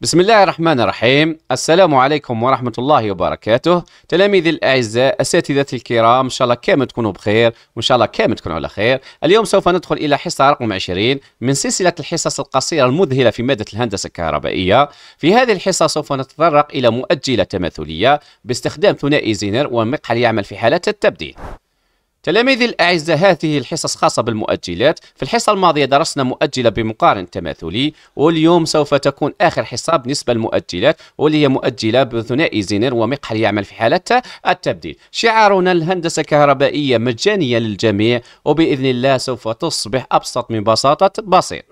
بسم الله الرحمن الرحيم السلام عليكم ورحمة الله وبركاته تلاميذي الأعزاء أساتذتي الكرام إن شاء الله كامل تكونوا بخير وإن شاء الله كامل تكونوا على خير اليوم سوف ندخل إلى حصة رقم 20 من سلسلة الحصص القصيرة المذهلة في مادة الهندسة الكهربائية في هذه الحصة سوف نتطرق إلى مؤجلة تماثلية باستخدام ثنائي زينر ومقحل يعمل في حالة التبديل تلاميذي الأعزة هذه الحصص خاصة بالمؤجلات في الحصة الماضية درسنا مؤجلة بمقارن تماثلي واليوم سوف تكون آخر حصة بالنسبة للمؤجلات واللي هي مؤجلة بثنائي زينر ومقحل يعمل في حالة التبديل شعارنا الهندسة الكهربائية مجانية للجميع وبإذن الله سوف تصبح أبسط من بساطة بسيط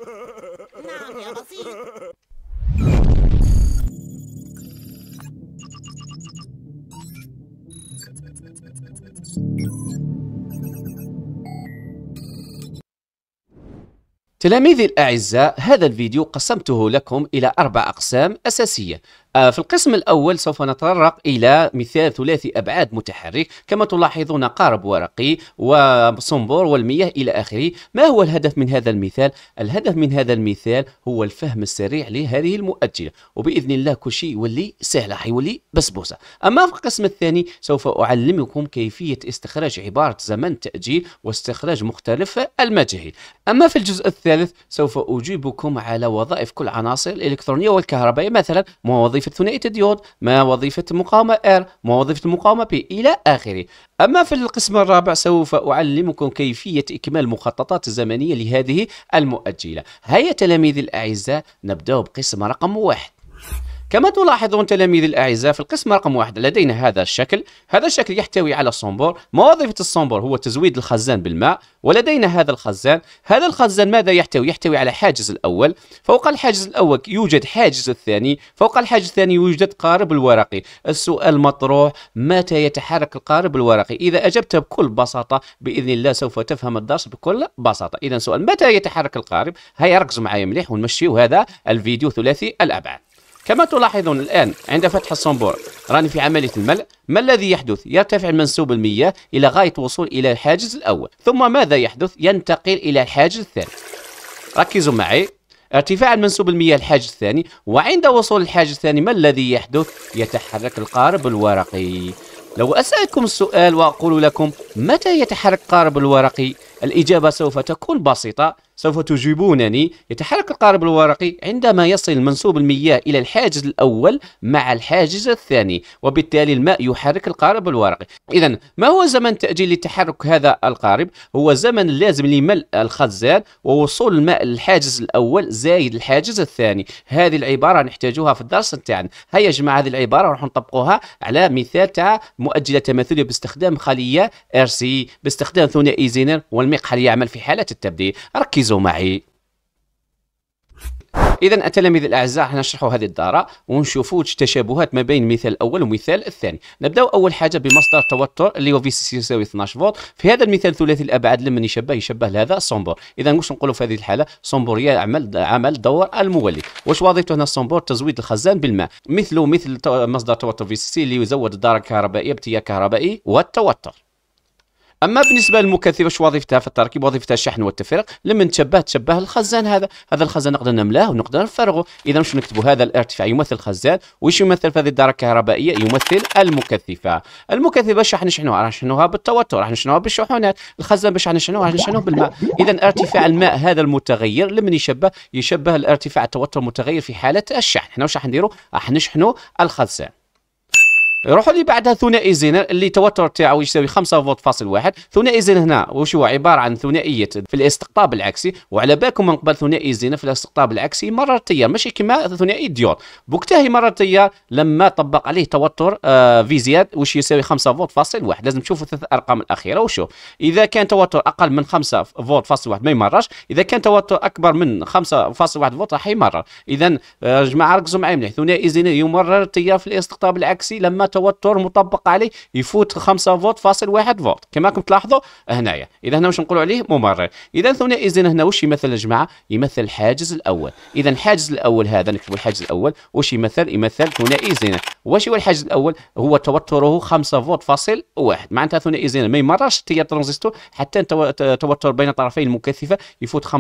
تلاميذي الأعزاء هذا الفيديو قسمته لكم إلى أربع أقسام أساسية آه، في القسم الأول سوف نتطرق إلى مثال ثلاثي أبعاد متحرك كما تلاحظون قارب ورقي وصنبور والمياه إلى آخره ما هو الهدف من هذا المثال؟ الهدف من هذا المثال هو الفهم السريع لهذه المؤجلة وبإذن الله كل شيء يولي سهل حيولي بسبوسة أما في القسم الثاني سوف أعلمكم كيفية استخراج عبارة زمن تأجيل واستخراج مختلف المجاهيل أما في الجزء الثاني الثالث سوف أجيبكم على وظائف كل عناصر الإلكترونية والكهربائية مثلا ما وظيفة ثنائية الديود ما وظيفة المقاومة R ما وظيفة المقاومة P إلى آخره أما في القسم الرابع سوف أعلمكم كيفية إكمال مخططات الزمنية لهذه المؤجلة هيا تلاميذي الأعزاء نبدأ بقسم رقم واحد كما تلاحظون تلاميذي الأعزاء في القسم رقم واحد لدينا هذا الشكل هذا الشكل يحتوي على الصنبور ما وظيفة الصنبور هو تزويد الخزان بالماء ولدينا هذا الخزان هذا الخزان ماذا يحتوي يحتوي على حاجز الأول فوق الحاجز الأول يوجد حاجز الثاني فوق الحاجز الثاني يوجد قارب الورقي السؤال المطروح متى يتحرك القارب الورقي إذا أجبت بكل بساطة بإذن الله سوف تفهم الدرس بكل بساطة إذا سؤال متى يتحرك القارب هيا ركزوا معي مليح ونمشيو هذا الفيديو ثلاثي الأبعاد كما تلاحظون الآن عند فتح الصنبور راني في عملية الملء ما الذي يحدث؟ يرتفع منسوب المياه إلى غاية وصول إلى الحاجز الأول ثم ماذا يحدث؟ ينتقل إلى الحاجز الثاني ركزوا معي ارتفاع المنسوب المياه الحاجز الثاني وعند وصول الحاجز الثاني ما الذي يحدث؟ يتحرك القارب الورقي لو أسألكم السؤال وأقول لكم متى يتحرك القارب الورقي؟ الإجابة سوف تكون بسيطة سوف تجيبونني يتحرك القارب الورقي عندما يصل منسوب المياه إلى الحاجز الأول مع الحاجز الثاني وبالتالي الماء يحرك القارب الورقي إذا ما هو زمن تأجيل لتحرك هذا القارب هو زمن لازم لملء الخزان ووصول الماء للحاجز الأول زايد الحاجز الثاني هذه العبارة نحتاجوها في الدرس تاعنا هيا جمع جماعة هذه العبارة راح نطبقوها على مثال تاع مؤجلة تماثلية باستخدام خلية ار سي e، باستخدام ثنائي زينر والمقحل يعمل في حالة التبديل ركز ركزوا معي اذا التلاميذ الاعزاء راح نشرحوا هذه الداره ونشوفوا التشابهات ما بين المثال الاول والمثال الثاني نبداو اول حاجه بمصدر التوتر اللي هو في سي يساوي 12 فولت في هذا المثال ثلاثي الابعاد لمن يشبه يشبه لهذا الصنبور اذا واش نقولوا في هذه الحاله صنبور يعمل عمل دور المولي واش وظيفته هنا الصنبور تزويد الخزان بالماء مثله مثل مصدر توتر في سي اللي يزود الداره الكهربائيه بتيار كهربائي والتوتر اما بالنسبه للمكثفه شو وظيفتها في التركيب وظيفتها الشحن والتفريق لما تشبه تشبه الخزان هذا هذا الخزان نقدر نملاه ونقدر نفرغه اذا شو نكتبوا هذا الارتفاع يمثل الخزان واش يمثل في هذه الداره الكهربائيه يمثل المكثفه المكثفه شحن نشحنوها راح نشحنوها بالتوتر راح نشحنوها بالشحنات الخزان باش نشحنوه راح نشحنوه بالماء اذا ارتفاع الماء هذا المتغير لما يشبه يشبه الارتفاع التوتر المتغير في حاله الشحن حنا واش راح نديروا راح نشحنوا الخزان روحوا لي بعدها ثنائي زين اللي التوتر تاعو يساوي 5 فولت فاصل واحد ثنائي زين هنا واش هو عباره عن ثنائيه في الاستقطاب العكسي وعلى بالكم من قبل ثنائي زين في الاستقطاب العكسي مرر التيار ماشي كما ثنائي ديور بوكتاهي مرر التيار لما طبق عليه توتر آه في زياد واش يساوي 5 فولت فاصل واحد لازم تشوفوا ثلاث ارقام الاخيره وشوف اذا كان توتر اقل من 5 فولت فاصل واحد ما يمرش اذا كان توتر اكبر من 5.1 فولت راح يمرر اذا يا آه جماعه ركزوا معايا مليح ثنائي زين يمرر التيار في الاستقطاب العكسي لما التوتر مطبق عليه يفوت 5 فولت فاصل 1 فولت كما راكم تلاحظوا هنايا اذا هنا واش نقولوا عليه ممرر اذا ثنائي هنا واش يمثل يا جماعه يمثل الحاجز الاول اذا الحاجز الاول هذا نكتبوا الحاجز الاول واش يمثل يمثل ثنائي زينه واش هو الحاجز الاول هو توتره 5 فولت فاصل واحد معناتها ثنائي زين ما يمرش تيار ترانزستور حتى التوتر بين طرفين المكثفه يفوت 5.1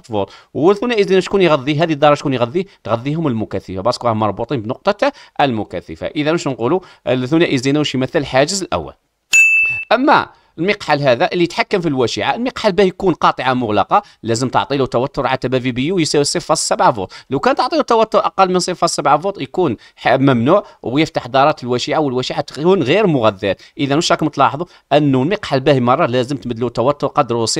فولت والثنائي زين شكون يغذي هذه الدرجه شكون يغذيه تغذيهم المكثفه باسكو راهم مربوطين بنقطه المكثفه اذا واش نقولوا الثنائي زين واش يمثل الحاجز الاول اما المقحل هذا اللي يتحكم في الواشعه المقحل باه يكون قاطعه مغلقه لازم تعطي له توتر عتبه في بي يو يساوي 0.7 فولت لو كان تعطي له توتر اقل من 0.7 فولت يكون ممنوع ويفتح دارات الواشعه والواشعه تكون غير مغذية اذا واش راكم تلاحظوا انه المقحل باه مره لازم تمد له توتر قدره 0.7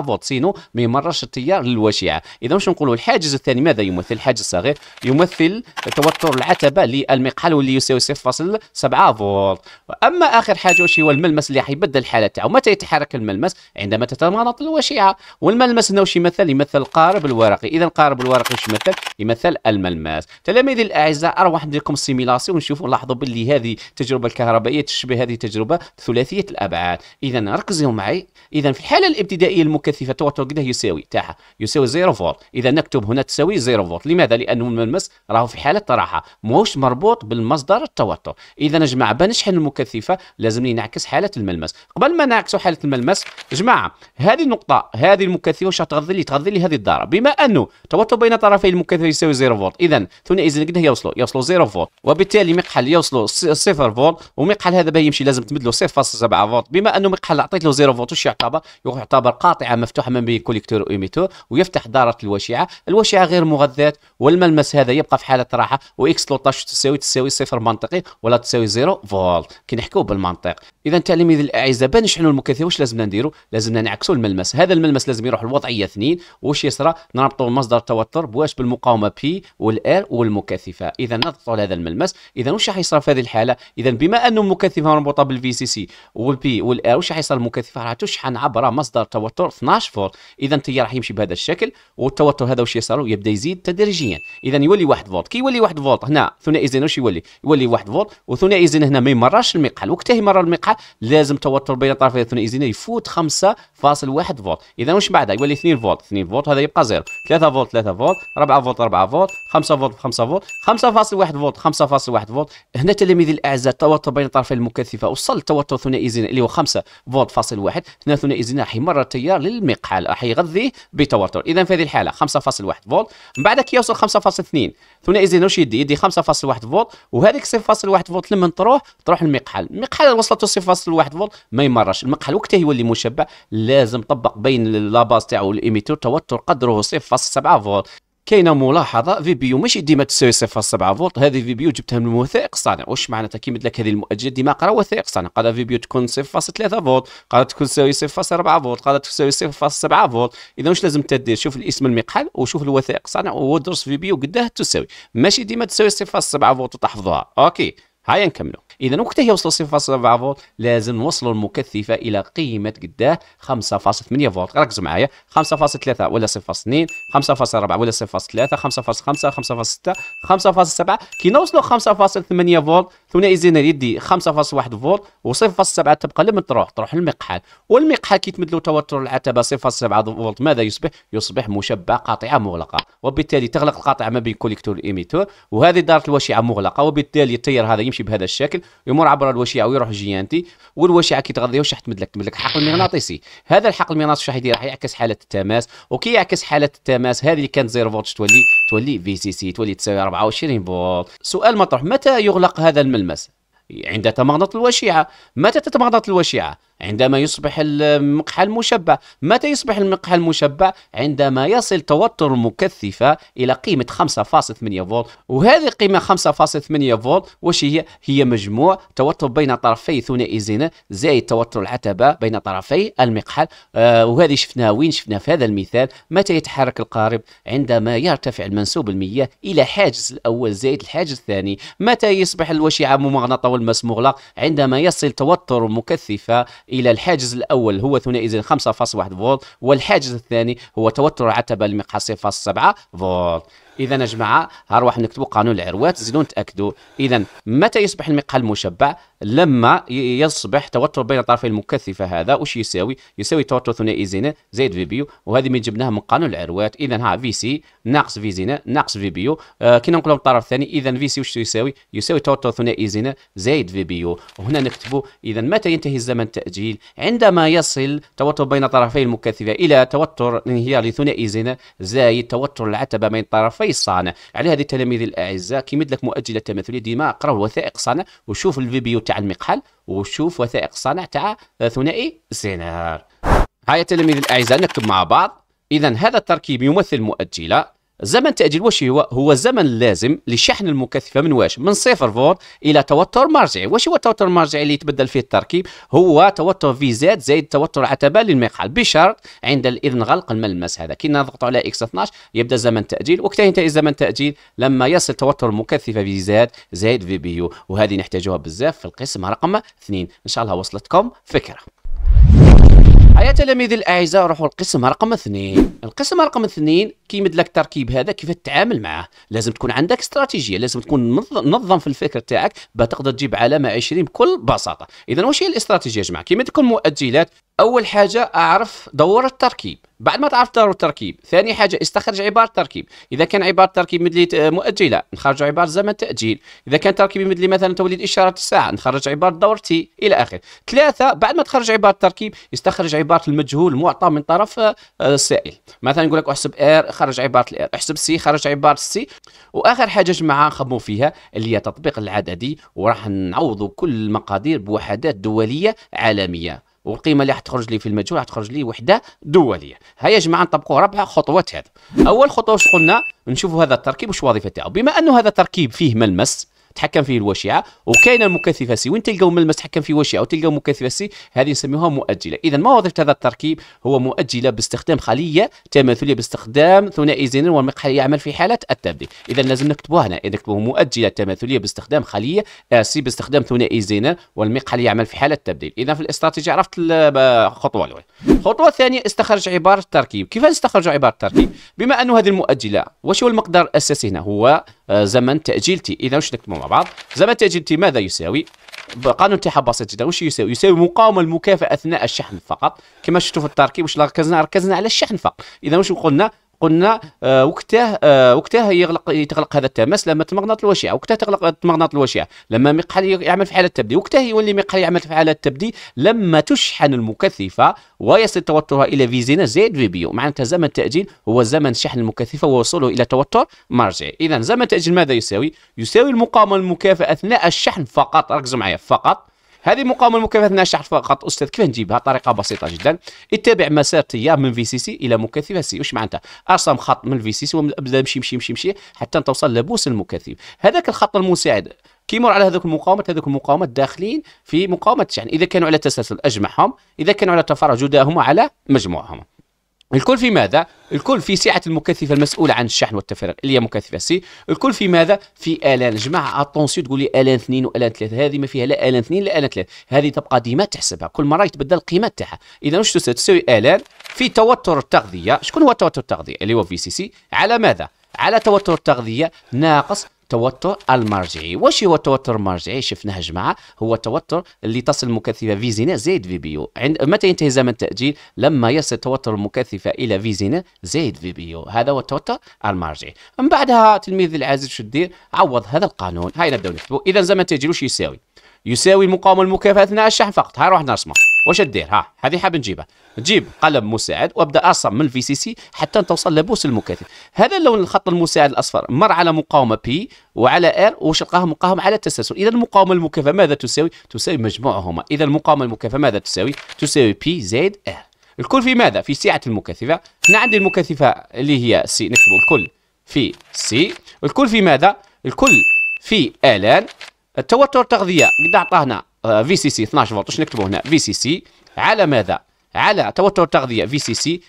فولت سينو ما يمرش التيار للواشعه اذا واش نقولوا الحاجز الثاني ماذا يمثل الحاجز الصغير يمثل توتر العتبه للمقحل واللي يساوي 0.7 فولت اما اخر حاجه واش هو الملمس اللي حيبدل الحاله تاعو متى يتحرك الملمس عندما تتمانط الوشيعه والملمس انه يمثل يمثل القارب الورقي اذا القارب الورقي واش يمثل يمثل الملمس تلاميذي الاعزاء اروح ندير لكم سيميلاسيون ونشوفوا نلاحظوا باللي هذه التجربه الكهربائيه تشبه هذه التجربه ثلاثيه الابعاد اذا ركزوا معي اذا في الحاله الابتدائيه المكثفه توتر قد يساوي تاعها يساوي 0 فولت اذا نكتب هنا تساوي 0 فولت لماذا لانه الملمس راهو في حاله راحه ماهوش مربوط بالمصدر التوتر اذا يا جماعه بنشحن المكثفه لازمني نعكس حاله الملمس قبل ما نعكسوا حاله الملمس جماعه هذه النقطه هذه المكثفه واش تغذي لي تغذي لي هذه الداره بما انه توتر بين طرفي المكثفة يساوي 0 فولت اذا ثنائي زنقده يوصلوا يوصلوا 0 فولت وبالتالي مقحل يوصلوا 0 فولت ومقحل هذا باه يمشي لازم تمد له سبعة فولت بما انه مقحل عطيت له 0 فولت واش يعتبر يعتبر قاطعه مفتوحه ما بين كوليكتور وايميتور ويفتح داره الوشعه الوشعه غير مغذاه والملمس هذا يبقى في حاله راحه واكس لوطاش تساوي تساوي صفر منطقي ولا تساوي زيرو فولت كي نحكوا بالمنطق اذا تلاميذ الاعزاء دابا نشحنوا المكثف واش لازمنا نديروا لازمنا نعكسوا الملمس هذا الملمس لازم يروح للوضعيه 2 واش يصرى نربطوا مصدر التوتر بواش بالمقاومه بي والار والمكثفه اذا نضغطوا على هذا الملمس اذا واش راح يصرى في هذه الحاله اذا بما انه المكثفه مربوطه بالفي سي سي والبي والار واش راح يصرى المكثفه راح تشحن عبر مصدر توتر 12 فولت اذا تي راح يمشي بهذا الشكل والتوتر هذا واش يصرى يبدا يزيد تدريجيا اذا يولي 1 فولت كي يولي 1 فولت هنا ثنائي زين واش يولي يولي 1 فولت وثنائي زين هنا ما يمرش المقحل وقتها يمر المقحل لازم توتر بين طرفي الثنائيين يفوت 5.1 فولت اذا واش بعدها يولي 2 فولت 2 فولت هذا يبقى زيرو 3 فولت 3 فولت 4 فولت 4 فولت 5 فولت 5 فولت 5.1 فولت 5.1 فولت هنا تلاميذي الاعزاء التوتر بين الطرفين المكثفه وصل التوتر ثنائي زين اللي هو 5 فولت فاصل 1 هنا ثنائي زين راح يمر التيار للمقحل راح يغذيه بتوتر اذا في هذه الحاله 5.1 فولت من بعد كي يوصل 5.2 ثنائي زينوشيدي يدي 5.1 فولت وهذيك 0.1 فولت لما تروح تروح المقحل المقحل وصلته 0.1 فولت ما يمرش المقحل وقتها يولي مشبع لازم طبق بين لاباز تاعو والإيميتور توتر قدره 0.7 فولت كاينه ملاحظه في ماشي ديما تساوي 0.7 فولت هذه في جبتها من وثائق صانع واش معناتها كي لك هذه المؤجلات ديما قرا وثائق صانع قال في بي تكون 0.3 فولت قال تكون تساوي 0.4 فولت قال تساوي 0.7 فولت اذا واش لازم تدير شوف الاسم المقحل وشوف الوثائق صانع ودرس في قداه تساوي ماشي ديما تساوي 0.7 فولت وتحفظها اوكي هيا نكملوا اذا وقت يوصل 0.4 فولت لازم نوصلوا المكثفه الى قيمه قداه 5.8 فولت ركزوا معايا 5.3 ولا 0.2 5.4 ولا 0.3 5.5 5.6 5.7 كي نوصلوا 5.8 فولت ثنائي زين يدي 5.1 فولت و0.7 تبقى لما تروح تروح للمقحل والمقحل كي تمد له توتر العتبه 0.7 فولت ماذا يصبح يصبح مشبع قاطعه مغلقه وبالتالي تغلق القاطعه ما بين كوليكتور وايميتور وهذه دارة الوشيعه مغلقه وبالتالي التيار هذا يمشي بهذا الشكل يمر عبر الوشيعه ويروح جيانتي والوشيعه كي تغذيوش راح تمد لك تمد لك الحقل المغناطيسي هذا الحقل المغناطيسي راح يدير راح يعكس حاله التماس وكي يعكس حاله التماس هذه اللي كانت زيرو فولت تولي تولي في سي سي تولي تساوي 24 فولت سؤال مطروح متى يغلق هذا الملمس عند تمغنط الوشيعه متى تتمغنط الوشيعه عندما يصبح المقحى المشبع متى يصبح المقحى المشبع عندما يصل توتر المكثفة إلى قيمة 5.8 فولت وهذه قيمة 5.8 فولت وش هي هي مجموع توتر بين طرفي ثنائي الزنا زائد توتر العتبة بين طرفي المقحل آه وهذه شفناها وين شفناها في هذا المثال متى يتحرك القارب عندما يرتفع المنسوب المياه إلى حاجز الأول زائد الحاجز الثاني متى يصبح الوشيعة ممغنطة والماس مغلق عندما يصل توتر المكثفة الى الحاجز الاول هو ثنائي زائد 5.1 فولت والحاجز الثاني هو توتر العتبه المقاس 0.7 فولت اذا يا جماعه هروح نكتبوا قانون العروات زيدوا نتاكدوا اذا متى يصبح المقهى المشبع لما يصبح توتر بين الطرفين المكثفه هذا وش يساوي يساوي توتر ثنائي زين زائد في بيو وهذه من جبناها من قانون العروات اذا ها في سي ناقص في زين ناقص في بيو آه كي ننقلوا للطرف الثاني اذا في سي وش يساوي يساوي توتر ثنائي زين زائد في بيو وهنا نكتبوا اذا متى ينتهي الزمن التاجيل التسجيل عندما يصل توتر بين طرفي المكثفة إلى توتر انهيار لثنائي زنا زايد توتر العتبة بين طرفي الصانع على هذه التلاميذ الأعزاء كيمد لك مؤجلة تمثلية ديما اقرأ وثائق صانع وشوف الفيديو تاع المقحل وشوف وثائق صانع تاع ثنائي زينار هاي التلاميذ الأعزاء نكتب مع بعض إذا هذا التركيب يمثل مؤجلة زمن التأجيل واش هو هو الزمن اللازم لشحن المكثفة من واش من صفر فولت إلى توتر مرجعي واش هو التوتر المرجعي اللي يتبدل فيه التركيب هو توتر في زاد زائد توتر عتبة للمقحل بشرط عند الإذن غلق الملمس هذا كي نضغط على إكس 12 يبدأ زمن تأجيل، وكتا ينتهي زمن التأجيل لما يصل توتر المكثفة في زاد زائد في بي يو وهذه نحتاجوها بزاف في القسم رقم 2 إن شاء الله وصلتكم فكرة هيا تلاميذي الاعزاء روحوا القسم رقم اثنين القسم رقم اثنين كيمد لك التركيب هذا كيف تتعامل معاه لازم تكون عندك استراتيجيه لازم تكون منظم في الفكر تاعك باش تقدر تجيب علامه 20 بكل بساطه اذا واش هي الاستراتيجيه يا جماعه كيما تكون مؤجلات اول حاجه اعرف دور التركيب بعد ما تعرف التركيب ثاني حاجه استخرج عباره تركيب اذا كان عباره تركيب مدلي مؤجله نخرج عباره زمن تاجيل اذا كان تركيب مدلي مثلا توليد اشاره الساعه نخرج عباره دورتي الى اخره ثلاثه بعد ما تخرج عباره تركيب استخرج عباره المجهول المعطى من طرف آه، السائل مثلا يقول لك احسب ار خرج عباره الار احسب سي خرج عباره السي واخر حاجه جماعه نخمو فيها اللي هي تطبيق العددي وراح نعوضوا كل المقادير بوحدات دوليه عالميه والقيمه اللي حتخرج لي في المجهول حتخرج لي وحده دوليه هيا يا جماعه نطبقوا ربع خطوات هذا اول خطوه واش قلنا نشوفوا هذا التركيب واش الوظيفه تاعو بما انه هذا التركيب فيه ملمس تحكم فيه الوشيعة وكاينه المكثفه سي وين تلقاو ملمس تحكم فيه الوشيعة وتلقاو مكثفه سي هذه نسميوها مؤجله اذا ما وظيفه هذا التركيب هو مؤجله باستخدام خليه تماثليه باستخدام ثنائي زينين والمقحل آه، يعمل في حاله التبديل اذا لازم نكتبوها هنا إذا نكتبوه مؤجله تماثليه باستخدام خليه سي باستخدام ثنائي زينين والمقحل يعمل في حاله التبديل اذا في الاستراتيجيه عرفت الخطوه الاولى الخطوه الثانيه استخرج عباره التركيب كيف نستخرج عباره التركيب بما انه هذه المؤجله واش هو المقدار الاساسي هنا هو آه، زمن تاجيل تي اذا واش نكتبوا مع بعض زعما تجدتي ماذا يساوي قانون تاعها بسيط جدا واش يساوي يساوي مقاومه المكافاه اثناء الشحن فقط كما شفتوا في التركيب واش ركزنا ركزنا على الشحن فقط اذا واش قلنا قلنا وقتها آه، وقتها آه، يغلق يتغلق هذا التماس لما تمغنط الوشيعة وقتها تغلق تمغنط الوشيعة لما مقحل يعمل في حاله تبدي وقتاه يولي مقحل يعمل في حاله تبدي لما تشحن المكثفه ويصل توترها الى فيزينا زائد في بيو معناتها زمن التاجيل هو زمن شحن المكثفه ووصوله الى توتر مرجعي اذا زمن التاجيل ماذا يساوي يساوي المقاومه المكافئه اثناء الشحن فقط ركزوا معايا فقط هذه مقاومه المكافاه الناشئه فقط استاذ كيف نجيبها طريقه بسيطه جدا اتبع مسار تيار من في سي سي الى مكثفه سي واش معناتها ارسم خط من في سي سي وابدا يمشي يمشي يمشي يمشي حتى توصل لبوس المكثف هذاك الخط المساعد كيمر على هذوك المقاومات هذوك المقاومات داخلين في مقاومه يعني اذا كانوا على تسلسل اجمعهم اذا كانوا على تفرع جداهم على مجموعهم الكل في ماذا؟ الكل في سعة المكثفة المسؤولة عن الشحن والتفرغ اللي هي مكثفة سي، الكل في ماذا؟ في آلان، جماعة أتونسيو تقول لي آلان اثنين وآلان ثلاثة، هذه ما فيها لا آلان اثنين لا آلان ثلاثة، هذه تبقى ديما تحسبها، كل مرة يتبدل القيمة تاعها، إذا واش تساوي؟ تساوي آلان في توتر التغذية، شكون هو توتر التغذية؟ اللي هو في سي سي، على ماذا؟ على توتر التغذية ناقص التوتر المرجعي واش هو التوتر المرجعي شفناه جماعه هو التوتر اللي تصل مكثفه في زينة زائد في بيو عند متى ينتهي زمن التاجيل لما يصل توتر المكثفه الى في زينة زائد في بيو هذا هو التوتر المرجعي من بعدها تلميذ العزيز شو دير عوض هذا القانون هاي نبداو نكتبوا اذا زمن التاجيل واش يساوي يساوي المقاومه المكافاه اثناء الشحن فقط هاي روح نرسمه واش دير ها هذه حاب نجيبها نجيب قلم مساعد وابدا ارسم من الفي سي سي حتى توصل لبوس المكثف هذا اللون الخط المساعد الاصفر مر على مقاومه بي وعلى ار واش لقاهم مقاوم على التسلسل اذا المقاومه المكافاه ماذا تساوي تساوي مجموعهما اذا المقاومه المكافاه ماذا تساوي تساوي بي زائد ار الكل في ماذا في سعه المكثفه هنا عندي المكثفه اللي هي سي نكتب الكل في سي الكل في ماذا الكل في الان التوتر تغذيه قد عطاهنا في سي سي 12 فولت واش نكتبوا هنا في سي سي على ماذا على توتر التغذيه في سي سي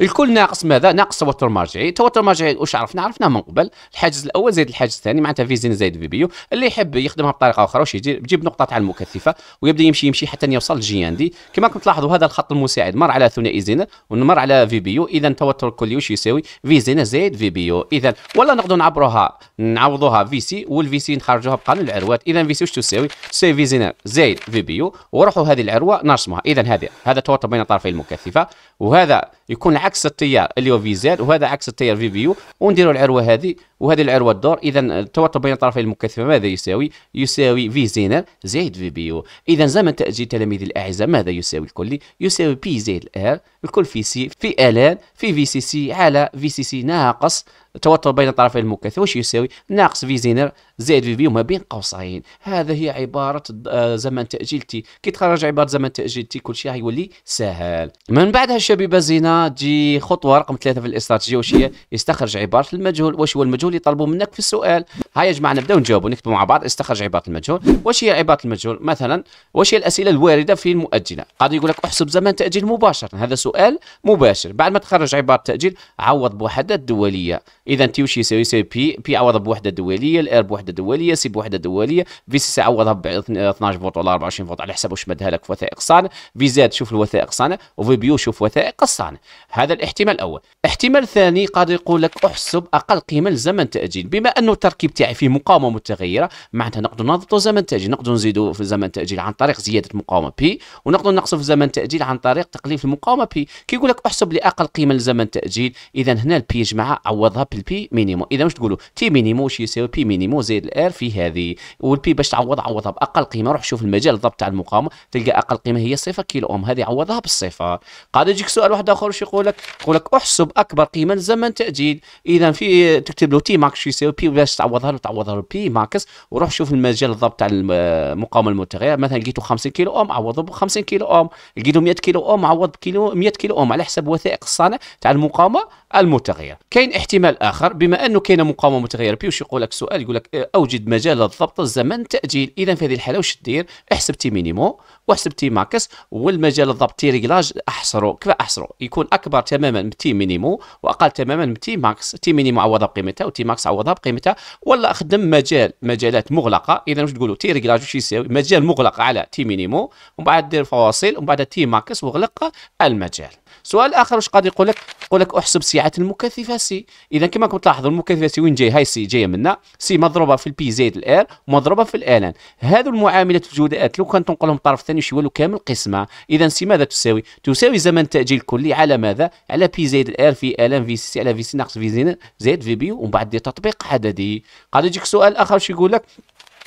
الكل ناقص ماذا ناقص توتر مرجعي التوتر مرجعي واش عرفنا عرفناه من قبل الحاجز الاول زائد الحاجز الثاني معناتها في زين زائد في بيو اللي يحب يخدمها بطريقه اخرى واش يدير يجيب نقطه تاع المكثفه ويبدا يمشي يمشي حتى يوصل دي كما كنت تلاحظوا هذا الخط المساعد مر على ثنائي زين ونمر على في بيو اذا التوتر الكلي واش يساوي في زين زائد في بيو اذا ولا نقدروا نعبروها نعوضوها في سي والفي سي نخرجوها بقانون العروات اذا في سي واش تساوي تساوي في زين زائد في بيو وروحوا هذه العروه نرسموها اذا هذه هذا التوتر بين طرفي المكثفه وهذا يكون عكس التيار اليو في زد وهذا عكس التيار في بي يو ونديروا العروه هذه وهذه العروه الدور اذا التوتر بين الطرفين المكثفه ماذا يساوي يساوي في زينر زائد في بيو اذا زمن تاجيل تلاميذ الاعزاء ماذا يساوي الكلي؟ يساوي بي زائد ار الكل في سي في الان في في سي سي على في سي سي ناقص التوتر بين الطرفين المكثفة واش يساوي ناقص في زينر زائد في بيو ما بين قوسين هذا هي عباره آه، زمن تاجيل تي كي تخرج عباره زمن تاجيل تي كل شيء غيولي سهل من بعدها الشبيبه زينه تجي خطوه رقم ثلاثه في الاستراتيجيه واش هي يستخرج عباره المجهول واش هو المجهول اللي طلبوا منك في السؤال هيا يا جماعه نبداو نجاوبوا نكتبوا مع بعض استخرج عباره المجهول واش هي عباره المجهول مثلا واش هي الاسئله الوارده في المؤجله قاعد يقول لك احسب زمن تاجيل مباشر هذا سؤال مباشر بعد ما تخرج عباره تاجيل عوض بوحده دوليه اذا تي وش يساوي سي بي بي عوضها بوحده دوليه الار بوحده دوليه سي بوحده دوليه في سي عوضها ب 12 فولت ولا 24 فولت على حسب واش مدها لك في وثائق صانع في زاد شوف الوثائق صانع وفي بيو شوف وثائق الصانع هذا الاحتمال الاول الاحتمال الثاني قاعد يقول لك احسب اقل قيمه لزمن زمن تاجيل بما انه التركيب تاعي فيه مقاومه متغيره معناتها نقدر نضبطوا زمن تاجيل نقدر نزيدوا في زمن تاجيل عن طريق زياده مقاومه بي ونقدر نقصوا في زمن تاجيل عن طريق تقليل المقاومه بي كي يقول لك احسب لي اقل قيمه لزمن تاجيل اذا هنا البي يجمع جماعه عوضها بالبي مينيمو اذا واش تقولوا تي مينيمو واش يساوي بي مينيمو زائد الار في هذه والبي باش تعوض عوضها باقل قيمه روح شوف المجال الضبط تاع المقاومه تلقى اقل قيمه هي صفر كيلو اوم هذه عوضها بالصفر قاعد يجيك سؤال واحد اخر واش يقول لك يقول لك احسب اكبر قيمه لزمن تاجيل اذا في تكتب له تي ماكس شو يساوي بي وباش تعوضها له تعوضها له بي ماكس وروح شوف المجال الضبط تاع المقاومه المتغيره مثلا لقيته 50 كيلو اوم عوضه ب 50 كيلو اوم لقيته 100 كيلو اوم عوض بكيلو 100 كيلو اوم على حسب وثائق الصانع تاع المقاومه المتغيره كاين احتمال اخر بما انه كاين مقاومه متغيره بي واش يقول لك سؤال يقول لك آه، اوجد مجال الضبط الزمن تاجيل اذا في هذه الحاله واش دير احسب تي مينيمو واحسب تي ماكس والمجال الضبط تي ريغلاج احصره كيف احصره يكون اكبر تماما من تي مينيمو واقل تماما من تي ماكس تي مينيمو عوضها بقيمتها تي ماكس عوضها بقيمتها ولا اخدم مجال مجالات مغلقه اذا واش تقولوا تي ريغلاج واش يساوي مجال مغلق على تي مينيمو ومن بعد دير فواصل ومن بعد تي ماكس واغلق المجال سؤال اخر واش قاد يقول لك يقول لك احسب سعه المكثفه سي اذا كما كنت تلاحظوا المكثفه سي وين جاي هاي سي جايه منا سي مضروبه في البي زائد الار مضروبه في الان هذو المعاملات في الجداءات لو كان تنقلهم طرف ثاني شي والو كامل قسمه اذا سي ماذا تساوي تساوي زمن التاجيل الكلي على ماذا على بي زائد الار في الان في سي على في سي ناقص في زائد في بي ومن بعد دير تطبيق عددي قاد يجيك سؤال اخر واش يقول لك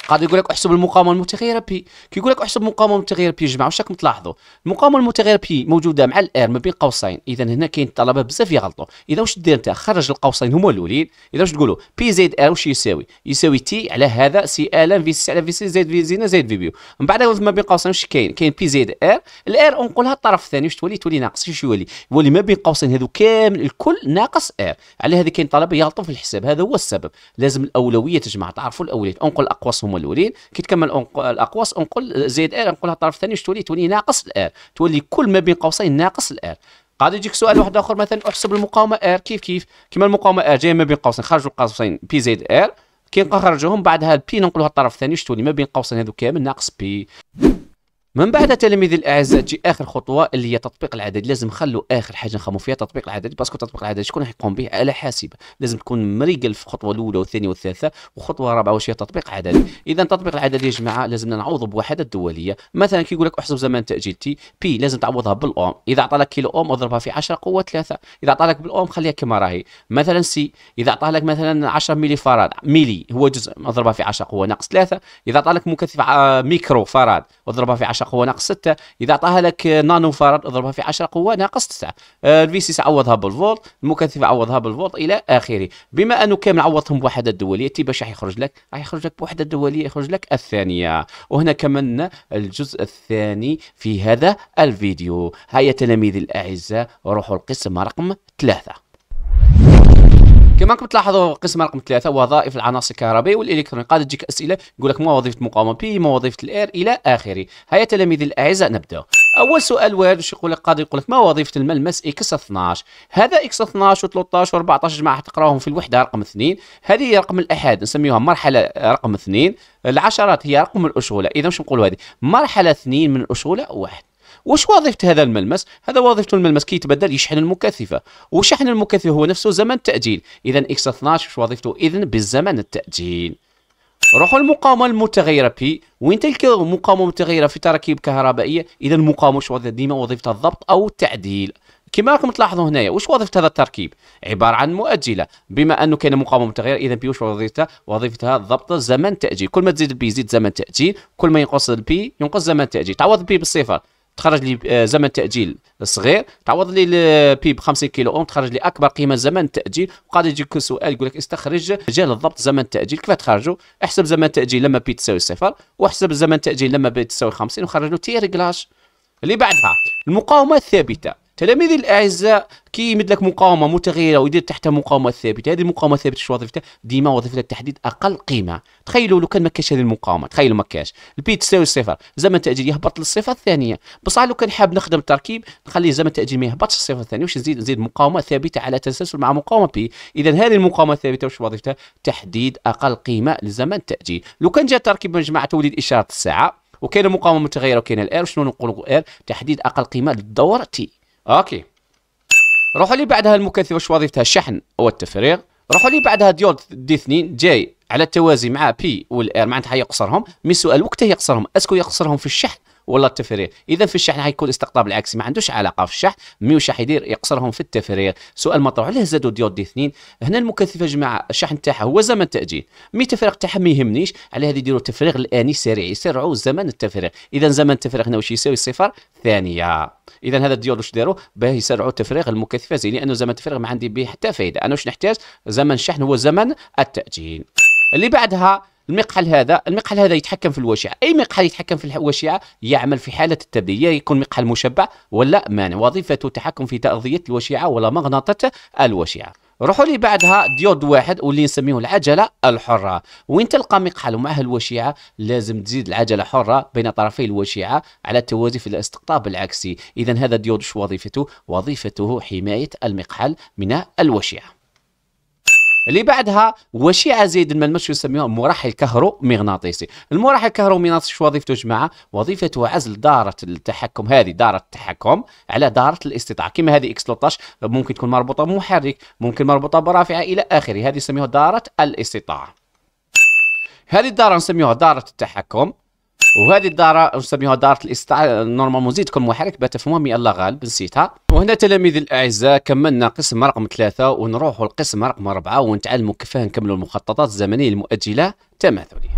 قاعد يقول لك احسب المقاومه المتغيره بي كيقول لك احسب المقاومه المتغيره بي جماعه واش راكم تلاحظوا المقاومه المتغيره بي موجوده مع الار ما بين قوسين اذا هنا كاين الطلبه بزاف يغلطوا اذا واش دير انت خرج القوسين هما الاولين اذا واش تقولوا بي زيد ار واش يساوي يساوي تي على هذا سي ال في سي على في سي زيد في زينا زد في بيو من بعد ما بين قوسين واش كاين كاين بي زيد ار الار انقلها الطرف الثاني واش تولي تولي ناقص واش يولي يولي ما بين قوسين هذو كامل الكل ناقص ار على هذا كاين طلبه يغلطوا في الحساب هذا هو السبب لازم الاولويه تجمع تعرفوا الاولويه انقل اقواس هما الاولين كي تكمل الاقواس انقل زيد ال انقلها الطرف الثاني واش تولي تولي ناقص الال تولي كل ما بين قوسين ناقص الال قاعد يجيك سؤال واحد اخر مثلا احسب المقاومه ار كيف كيف كما المقاومه ار جايه ما بين قوسين خرجوا قوسين بي زيد ار كي نخرجوهم بعدها بي ننقلوها الطرف الثاني واش تولي ما بين قوسين هذو كامل ناقص بي من بعد تلاميذ الاعزاء تجي اخر خطوه اللي هي تطبيق العدد لازم نخلوا اخر حاجه نخمو فيها تطبيق العدد باسكو تطبيق العدد شكون يقوم به على حاسب لازم تكون مريقل في الخطوه الاولى والثانيه والثالثه وخطوه رابعه واش هي تطبيق عدد اذا تطبيق العدد يا جماعه لازم نعوض بوحده دوليه مثلا كي يقول لك احسب زمن تاجيل تي بي لازم تعوضها بالاوم اذا عطى لك كيلو اوم اضربها في 10 قوه 3 اذا عطى لك بالاوم خليها كما راهي مثلا سي اذا عطى لك مثلا 10 ميلي فراد ميلي هو جزء اضربها في 10 قوه ناقص 3 اذا عطى لك مكثف آه، ميكرو فراد اضربها في 10 قوه ناقص 6 اذا عطاها لك نانو فارد اضربها في 10 قوه ناقص 9 آه، الفي سي عوضها بالفولت المكثف عوضها بالفولت الى اخره بما انه كامل عوضتهم بوحده دوليه تي باش راح يخرج لك راح يخرج لك بوحده دوليه يخرج لك الثانيه وهنا كملنا الجزء الثاني في هذا الفيديو هيا تلاميذي الاعزاء روحوا القسم رقم ثلاثة كما راكم تلاحظوا قسم رقم ثلاثة وظائف العناصر الكهربائية والإلكترونية قد تجيك أسئلة يقول لك ما وظيفة المقاومة بي ما وظيفة الإير إلى آخره هيا تلاميذي الأعزاء نبدأ أول سؤال وارد واش يقول لك قاضي يقول لك ما وظيفة الملمس إكس 12 هذا إكس 12 و 13 و 14 جماعة تقراهم في الوحدة رقم اثنين هذه هي رقم الأحاد نسميها مرحلة رقم اثنين العشرات هي رقم الأشغلة إذا واش نقولوا هذه مرحلة اثنين من الأشغلة واحد وش وظيفة هذا الملمس؟ هذا وظيفته الملمس كي يتبدل يشحن المكثفة وشحن المكثفة هو نفسه زمن التأجيل إذا إكس 12 وش وظيفته إذا بالزمن التأجيل روحوا المقاومة المتغيرة بي وين تلك المقاومة المتغيرة في تراكيب كهربائية إذا المقاومة وش ديما وظيفتها الضبط أو التعديل كما راكم تلاحظوا هنايا واش وظيفه هذا التركيب عباره عن مؤجله بما انه كاين مقاومه متغيره اذا بي واش وظيفتها وظيفتها ضبط زمن تاجيل كل ما تزيد البي يزيد زمن تاجيل كل ما ينقص البي ينقص زمن تاجيل تعوض البي بالصفر تخرج لي آه، زمن تاجيل صغير تعوض لي البي ب 50 كيلو اوم تخرج لي اكبر قيمه زمن تاجيل وقاعد يجيك سؤال يقول لك استخرج جهل الضبط زمن تاجيل كيف تخرجوا احسب زمن تاجيل لما بي تساوي صفر واحسب زمن تاجيل لما بي تساوي 50 وخرج له تي ريغلاج اللي بعدها المقاومه الثابته تلاميذي الاعزاء كي يمد لك مقاومه متغيره ويدير تحتها مقاومه ثابته هذه المقاومه الثابته شو وظيفتها ديما وظيفتها التحديد اقل قيمه تخيلوا لو كان ما كاش هذه المقاومه تخيلوا ما كاش البي تساوي الصفر زمن التاجيل يهبط للصفه الثانيه بصح لو كان حاب نخدم التركيب نخلي زمن التاجيل ما يهبطش الصفه الثانيه واش نزيد نزيد مقاومه ثابته على تسلسل مع مقاومه بي اذا هذه المقاومه الثابته وش وظيفتها تحديد اقل قيمه لزمن التاجيل لو كان جاء تركيب مجموعه توليد اشاره الساعه وكاين مقاومه متغيره وكاين الار شنو نقولوا ار تحديد اقل قيمه للدور تي اوكي روحوا لي بعدها المكثف واش وظيفتها الشحن او التفريغ روحوا لي بعدها ديول دي 2 جاي على التوازي مع بي والار معناتها يقصرهم سؤال الوقت يقصرهم اسكو يقصرهم في الشحن ولا التفريغ اذا في الشحن حيكون استقطاب العكسي ما عندوش علاقه في الشحن مي وش يدير يقصرهم في التفريغ سؤال مطروح ليه زادوا ديود دي اثنين هنا المكثفه يا جماعه الشحن تاعها هو زمن التاجيل مي تفريغ تاعها ما يهمنيش على هذه يديروا التفريغ الاني سريع يسرعوا زمن التفريغ اذا زمن التفريغ هنا واش يساوي صفر ثانيه اذا هذا الديود واش داروا باه يسرعوا تفريغ المكثفه زين لانه زمن التفريغ ما عندي به حتى فائده انا واش نحتاج زمن الشحن هو زمن التاجيل اللي بعدها المقحل هذا المقحل هذا يتحكم في الوشيعه أي مقحل يتحكم في الوشيعه يعمل في حالة التبديل يكون مقحل مشبع ولا مانع وظيفته تحكم في تغذية الوشيعه ولا مغناطة الوشيعه روحوا لي بعدها ديود واحد واللي نسميه العجله الحره وين تلقى مقحل ومعه الوشيعه لازم تزيد العجله حره بين طرفي الوشيعه على التوازي في الاستقطاب العكسي اذا هذا الديود شو وظيفته وظيفته حمايه المقحل من الوشيعه اللي بعدها وشيعة زيد الملمس يسميها المراحل الكهرومغناطيسي المراحل الكهرومغناطيسي شو وظيفته جماعه وظيفته عزل دارة التحكم هذه دارة التحكم على دارة الاستطاعة كما هذه اكس 13 ممكن تكون مربوطة بمحرك ممكن مربوطة برافعة الى اخره هذه يسميها دارة الاستطاعة هذه الدارة نسميها دارة التحكم وهذه الدارة نسميها دارة الاستع نورمالمون تكون محرك باه تفهموها مي الله غالب نسيتها وهنا تلاميذ الاعزاء كملنا قسم رقم ثلاثة ونروحوا لقسم رقم أربعة ونتعلموا كيفاه نكملوا المخططات الزمنية المؤجلة تماثلية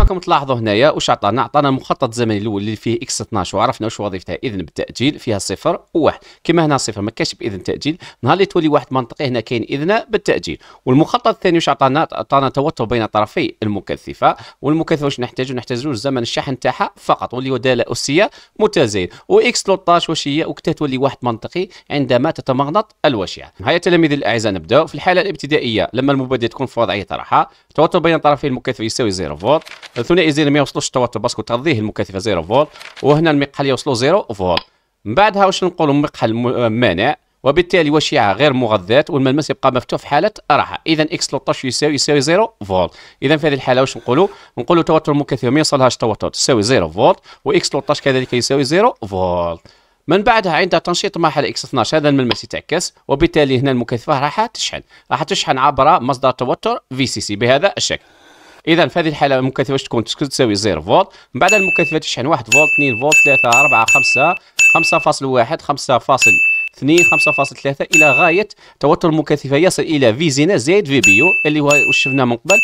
كما راكم تلاحظوا هنايا واش عطانا عطانا مخطط زمني الاول اللي فيه اكس 12 وعرفنا واش وظيفتها اذن بالتاجيل فيها صفر وواحد كما هنا صفر ما كاش باذن تاجيل نهار اللي تولي واحد منطقي هنا كاين اذن بالتاجيل والمخطط الثاني واش عطانا عطانا توتر بين طرفي المكثفه والمكثفه واش نحتاجو نحتاجو زمن الشحن تاعها فقط واللي هو داله اسيه متزايد واكس 13 واش هي وقتها تولي واحد منطقي عندما تتمغنط الوشيعه هيا تلاميذ الاعزاء نبداو في الحاله الابتدائيه لما المبادئ تكون في وضعيه طرحها توتر بين طرفي المكثف يساوي 0 فولت الثنائي زيرو ما يوصلوش التوتر باسكو تغذيه المكثفه زيرو فول وهنا المقحل يوصلو زيرو فول من بعدها واش نقولوا مقحل مانع وبالتالي وشيعة غير مغذات والملمس يبقى مفتوح في حاله راحه اذا اكس 13 يساوي يساوي 0 فولت اذا في هذه الحاله واش نقولوا نقولوا توتر المكثفه ما يوصلهاش توتر تساوي 0 فولت واكس 13 كذلك يساوي 0 فولت من بعدها عند تنشيط مرحلة اكس 12 هذا الملمس يتعكس وبالتالي هنا المكثفة راح تشحن راح تشحن عبر مصدر توتر في سي سي بهذا الشكل اذا في هذه الحاله المكثفه واش تكون تساوي 0 فولت من بعد المكثفه تشحن 1 فولت 2 فولت 3 4 5 5.1 5.2 5.3 الى غايه توتر المكثفه يصل الى في زينا زائد في بيو اللي هو شفناه من قبل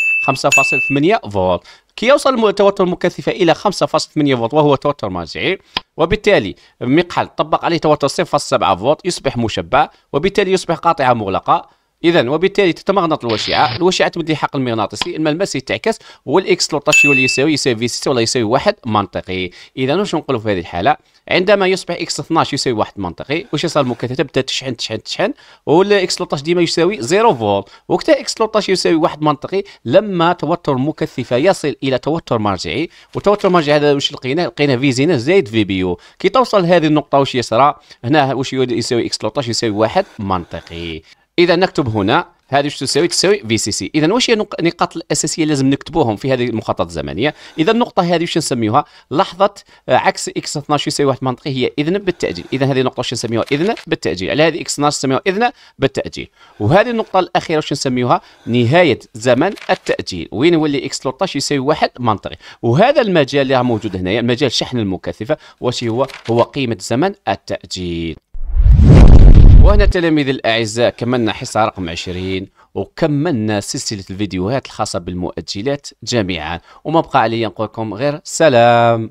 5.8 فولت كي يوصل توتر المكثفه الى 5.8 فولت وهو توتر مرجعي وبالتالي مقحل طبق عليه توتر 0.7 فولت يصبح مشبع وبالتالي يصبح قاطعه مغلقه اذا وبالتالي تتمغنط الوشيعه الوشيعه تمد الحقل المغناطيسي الملمس يتعكس والإكس 13 اللي يساوي يساوي في 6 ولا يساوي واحد منطقي اذا واش نقولوا في هذه الحاله عندما يصبح إكس 12 يساوي واحد منطقي واش يصير المكثفه بدا تشحن تشحن تشحن والإكس 13 ديما يساوي 0 فولت وقتها إكس 13 يساوي واحد منطقي لما توتر المكثفه يصل الى توتر مرجعي وتوتر مرجعي هذا واش لقيناه لقينا في زينه زائد في بيو كي توصل هذه النقطه واش يصرى هنا واش يساوي إكس 13 يساوي واحد منطقي اذا نكتب هنا هذه شو تساوي؟ تساوي في سي سي، اذا واش هي النقاط الاساسيه لازم نكتبوهم في هذه المخطط الزمنيه؟ اذا النقطه هذه واش نسميوها؟ لحظه آه، عكس اكس 12 يساوي واحد منطقي هي اذن بالتاجيل، اذا هذه النقطه واش نسميوها؟ اذن بالتاجيل، على هذه اكس 12 نسميوها اذن بالتاجيل، وهذه النقطه الاخيره واش نسميوها؟ نهايه زمن التاجيل، وين يولي اكس 13 يساوي واحد منطقي، وهذا المجال اللي موجود هنايا مجال شحن المكثفه واش هو؟ هو قيمه زمن التاجيل. وهنا تلاميذ الأعزاء كملنا حصة رقم 20 وكملنا سلسلة الفيديوهات الخاصة بالمؤجلات جميعا وما بقى علي نقول لكم غير سلام